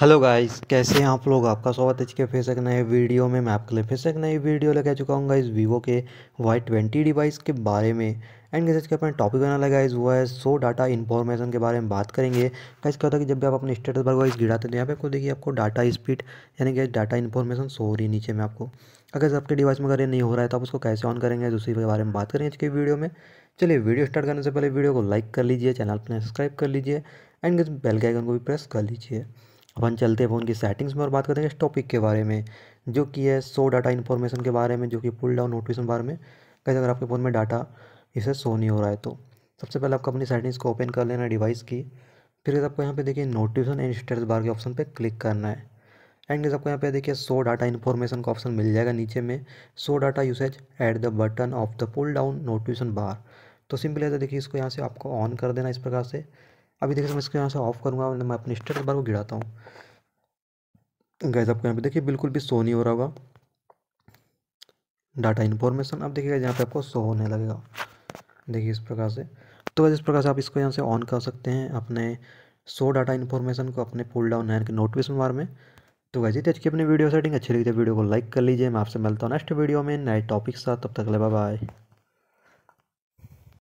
hello guys कैसे हैं आप लोग आपका स्वागत है फिर से एक नए वीडियो में मैं आपके लिए फिर से एक नई वीडियो लेके आ चुका हूँ गाइस वीवो के वाई ट्वेंटी डिवाइस के बारे में एंड कैसे कि अपना टॉपिक बना लगा गाइस वो है सो डाटा इन्फॉर्मेशन के बारे में बात करेंगे गाइस क्या होता है कि जब भी आप अपने स्टेटस पर वाइस गिराते हैं तो यहाँ पे आपको देखिए आपको डाटा स्पीड यानी कि डाटा इन्फॉर्मेशन सो हो रही नीचे में आपको अगर आपके डिवाइस में अगर ये नहीं हो रहा है तो आप उसको कैसे ऑन करेंगे दूसरी के बारे में बात करेंगे आज वीडियो में चलिए वीडियो स्टार्ट करने से पहले वीडियो को लाइक कर लीजिए चैनल अपने सब्सक्राइब कर लीजिए एंड बेल के आइकन को भी प्रेस कर लीजिए अपन चलते हैं उनकी सेटिंग्स में और बात करते हैं इस टॉपिक के बारे में जो कि है सो डाटा इन्फॉर्मेशन के बारे में जो कि पुल डाउन नोटिफिकेशन बारे में कहते अगर आपके फ़ोन में डाटा इसे शो नहीं हो रहा है तो सबसे पहले आपको अपनी सेटिंग्स को ओपन कर लेना डिवाइस की फिर आपको यहाँ पे देखिए नोटिफिकेशन एंड स्टेटस बार के ऑप्शन पे क्लिक करना है एंड गैस आपको यहाँ पे देखिए सो डाटा इन्फॉर्मेशन का ऑप्शन मिल जाएगा नीचे में so data usage at the button of the pull down notification bar तो सिंपल है देखिए इसको यहाँ से आपको ऑन कर देना इस प्रकार से अभी देखिए मैं इसको यहाँ से ऑफ करूँगा मतलब मैं अपने स्टेटस बार को गिराता हूँ गैस आपको यहाँ पे देखिए बिल्कुल भी शो नहीं हो रहा होगा डाटा इन्फॉर्मेशन अब देखिएगा यहाँ पे आपको शो होने लगेगा देखिए इस प्रकार से तो वैसे इस प्रकार से आप इसको यहाँ से ऑन कर सकते हैं अपने सो डाटा इन्फॉर्मेशन को अपने पुल डाउन नाइन के नोटिफिकेशन बार में तो वैसे तो की अपनी वीडियो सेटिंग अच्छी लगी थी वीडियो तो को लाइक कर लीजिए मैं आपसे मिलता हूँ नेक्स्ट वीडियो में नए टॉपिक साथ तब तक ले बाय